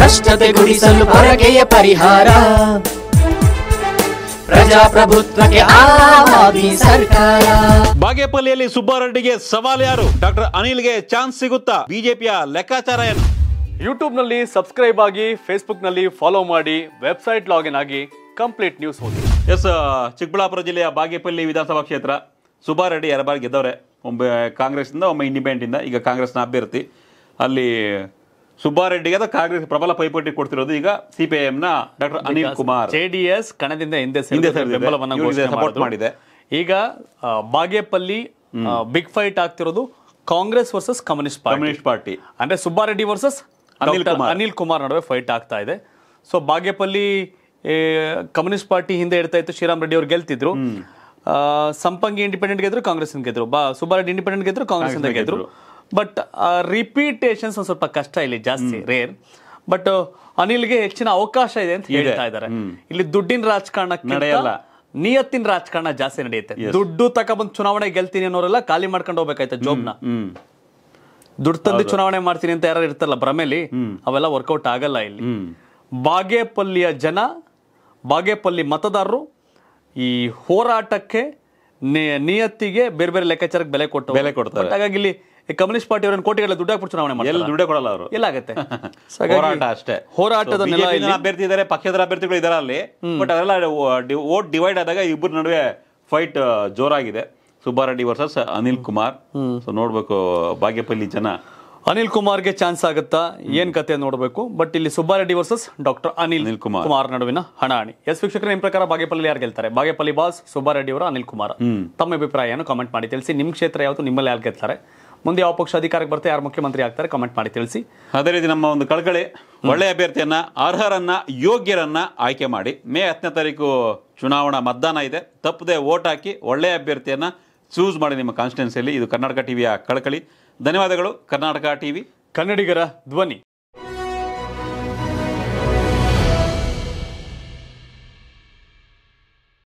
ಭ್ರಷ್ಟತೆ ಗುಡಿಸಲು ಪರಕೆಯ ಪರಿಹಾರ ಪ್ರಜಾಪ್ರಭುತ್ವಕ್ಕೆ ಸರ್ಕಾರ ಬಾಗೇಪಲ್ಲಿಯಲ್ಲಿ ಸುಬ್ಬಾರೆಡ್ಡಿಗೆ ಸವಾಲ್ ಯಾರು ಡಾಕ್ಟರ್ ಅನಿಲ್ಗೆ ಚಾನ್ಸ್ ಸಿಗುತ್ತಾ ಬಿಜೆಪಿಯ ಲೆಕ್ಕಾಚಾರ ಏನು ಯೂಟ್ಯೂಬ್ನಲ್ಲಿ ಸಬ್ಸ್ಕ್ರೈಬ್ ಆಗಿ ಫೇಸ್ಬುಕ್ನಲ್ಲಿ ಫಾಲೋ ಮಾಡಿ ವೆಬ್ಸೈಟ್ ಲಾಗಿನ್ ಆಗಿ ಕಂಪ್ಲೀಟ್ ನ್ಯೂಸ್ ಓದಿ ಎಸ್ ಚಿಕ್ಕಬಳ್ಳಾಪುರ ಜಿಲ್ಲೆಯ ಬಾಗೇಪಲ್ಲಿ ವಿಧಾನಸಭಾ ಕ್ಷೇತ್ರ ಸುಬ್ಬಾರೆಡ್ಡಿ ಎರಡು ಬಾರಿ ಗೆದ್ದವ್ರೆ ಒಮ್ಮೆ ಕಾಂಗ್ರೆಸ್ನಿಂದ ಒಮ್ಮೆ ಇಂಡಿಪೆಂಡೆಂಟಿಂದ ಈಗ ಕಾಂಗ್ರೆಸ್ನ ಅಭ್ಯರ್ಥಿ ಅಲ್ಲಿ ಸುಬ್ಬಾರೆಡ್ಡಿಗೆ ಅದು ಕಾಂಗ್ರೆಸ್ ಪ್ರಬಲ ಪೈಪೋಟಿ ಕೊಡ್ತಿರೋದು ಈಗ ಸಿಪಿಐಎಂನ ಡಾಕ್ಟರ್ ಅನಿಲ್ ಕುಮಾರ್ ಜೆಡಿಎಸ್ ಕಣದಿಂದ ಹಿಂದೆ ಸಪೋರ್ಟ್ ಮಾಡಿದೆ ಈಗ ಬಾಗೇಪಲ್ಲಿ ಬಿಗ್ ಫೈಟ್ ಆಗ್ತಿರೋದು Congress versus communist communist party ಅಂದ್ರೆ ಸುಬ್ಬಾರೆಡ್ಡಿ ವರ್ಸಸ್ ಅನಿಲ್ ಕುಮಾರ್ ನಡುವೆ ಫೈಟ್ ಆಗ್ತಾ ಇದೆ ಸೊ ಬಾಗೇಪಲ್ಲಿ ಕಮ್ಯುನಿಸ್ಟ್ ಪಾರ್ಟಿ ಹಿಂದೆ ಇಡ್ತಾ ಇತ್ತು ಶ್ರೀರಾಮ್ ರೆಡ್ಡಿ ಅವರು ಗೆಲ್ತಿದ್ರು ಸಂಪಂಗಿ ಇಂಡಿಪೆಂಡೆಂಟ್ ಗೆದ್ರು ಕಾಂಗ್ರೆಸ್ ಗೆದ್ರು ಬಾ ಸುಬ್ಬಾರೆಡ್ಡಿ ಇಂಡಿಪೆಂಡೆಂಟ್ ಗೆದ್ರು ಕಾಂಗ್ರೆಸ್ ಗೆದ್ರು ಬಟ್ ರಿಪೀಟೇಷನ್ಸ್ ಒಂದು ಸ್ವಲ್ಪ ಕಷ್ಟ ಇಲ್ಲಿ ಜಾಸ್ತಿ ರೇರ್ ಬಟ್ ಅನಿಲ್ಗೆ ಹೆಚ್ಚಿನ ಅವಕಾಶ ಇದೆ ಅಂತ ಹೇಳ್ತಾ ಇದ್ದಾರೆ ಇಲ್ಲಿ ದುಡ್ಡಿನ ರಾಜಕಾರಣಕ್ಕೆ ನಡೆಯಲ್ಲ ನಿಯತ್ತಿನ ರಾಜಕಾರಣ ಜಾಸ್ತಿ ನಡೆಯುತ್ತೆ ದುಡ್ಡು ತಕೊಂಡ್ ಚುನಾವಣೆ ಗೆಲ್ತೀನಿ ಅನ್ನೋರೆಲ್ಲ ಖಾಲಿ ಮಾಡ್ಕೊಂಡು ಹೋಗ್ಬೇಕಾಯ್ತು ಜೋಬ್ನ ದುಡ್ಡು ತಂದು ಚುನಾವಣೆ ಮಾಡ್ತೀನಿ ಅಂತ ಯಾರು ಇರ್ತಾರಲ್ಲ ಭ್ರಮೆಲಿ ಅವೆಲ್ಲ ವರ್ಕೌಟ್ ಆಗಲ್ಲ ಇಲ್ಲಿ ಬಾಗೇಪಲ್ಲಿಯ ಜನ ಬಾಗೇಪಲ್ಲಿ ಮತದಾರರು ಈ ಹೋರಾಟಕ್ಕೆ ನಿಯತ್ತಿಗೆ ಬೇರೆ ಬೇರೆ ಲೆಕ್ಕಾಚಾರಕ್ಕೆ ಬೆಲೆ ಕೊಟ್ಟು ಬೆಲೆ ಕೊಡ್ತಾರೆ ಹಾಗಾಗಿ ಇಲ್ಲಿ ಕಮ್ಯುನಿಸ್ಟ್ ಪಾರ್ಟಿ ಅವರನ್ನು ಕೋಟಿಗಳ ದುಡ್ಡು ಹಾಕ್ಬಿಟ್ಟು ಚುನಾವಣೆ ಮಾಡಿ ಎಲ್ಲ ದುಡ್ಡೇ ಕೊಡಲ್ಲ ಅವರು ಎಲ್ಲಾಗುತ್ತೆ ಹೋರಾಟ ಅಷ್ಟೇ ಹೋರಾಟದ ಅಭ್ಯರ್ಥಿ ಇದ್ದಾರೆ ಪಕ್ಷದ ಅಭ್ಯರ್ಥಿಗಳು ಇದಾರೆ ಅಲ್ಲಿ ಬಟ್ ಅದೆಲ್ಲ ಓಟ್ ಡಿವೈಡ್ ಆದಾಗ ಇಬ್ಬರ ನಡುವೆ ಫೈಟ್ ಜೋರಾಗಿದೆ ಸುಬ್ಬಾರೆಡ್ಡಿ ವರ್ಸಸ್ ಅನಿಲ್ ಕುಮಾರ್ ಸೊ ನೋಡ್ಬೇಕು ಬಾಗೇಪಲ್ಲಿ ಜನ ಅನಿಲ್ ಕುಮಾರ್ಗೆ ಚಾನ್ಸ್ ಆಗುತ್ತಾ ಏನ್ ಕತೆ ನೋಡಬೇಕು ಬಟ್ ಇಲ್ಲಿ ಸುಬ್ಬಾರೆಡ್ಡಿ ವರ್ಸಸ್ ಡಾಕ್ಟರ್ ಅನಿಲ್ ಅನಿಲ್ ಕುಮಾರ್ ಕುಮಾರ್ ನಡುವಿನ ಹಣಾಣಿ ಎಸ್ ವೀಕ್ಷಕರ ನಿಮ್ ಪ್ರಕಾರ ಬಾಗೇಪಲ್ಲಿ ಯಾರು ಗೆಲ್ತಾರೆ ಬಾಗೇಪಲ್ಲಿ ಬಾಸ್ ಸುಬ್ಬಾರೆಡ್ಡಿ ಅವರ ಅನಿಲ್ ಕುಮಾರ್ ತಮ್ಮ ಅಭಿಪ್ರಾಯವನ್ನು ಕಾಮೆಂಟ್ ಮಾಡಿ ತಿಳಿಸಿ ನಿಮ್ ಕ್ಷೇತ್ರ ಯಾವುದು ನಿಮ್ಮಲ್ಲಿ ಯಾರು ಗೆಲ್ತಾರೆ ಮುಂದೆ ಯಾವ ಪಕ್ಷ ಅಧಿಕಾರಕ್ಕೆ ಬರ್ತಾ ಯಾರು ಮುಖ್ಯಮಂತ್ರಿ ಆಗ್ತಾರೆ ಕಮೆಂಟ್ ಮಾಡಿ ತಿಳಿಸಿ ಅದೇ ರೀತಿ ನಮ್ಮ ಒಂದು ಕಳಕಳಿ ಒಳ್ಳೆಯ ಅಭ್ಯರ್ಥಿಯನ್ನ ಅರ್ಹರನ್ನ ಯೋಗ್ಯರನ್ನ ಆಯ್ಕೆ ಮಾಡಿ ಮೇ ಹತ್ತನೇ ತಾರೀಕು ಚುನಾವಣಾ ಮತದಾನ ಇದೆ ತಪ್ಪದೆ ಓಟ್ ಹಾಕಿ ಒಳ್ಳೆಯ ಅಭ್ಯರ್ಥಿಯನ್ನ ಚೂಸ್ ಮಾಡಿ ನಿಮ್ಮ ಕಾನ್ಸ್ಟಿಟ್ಯೂನ್ಸಿಯಲ್ಲಿ ಇದು ಕರ್ನಾಟಕ ಟಿವಿಯ ಕಳಕಳಿ ಧನ್ಯವಾದಗಳು ಕರ್ನಾಟಕ ಟಿವಿ ಕನ್ನಡಿಗರ ಧ್ವನಿ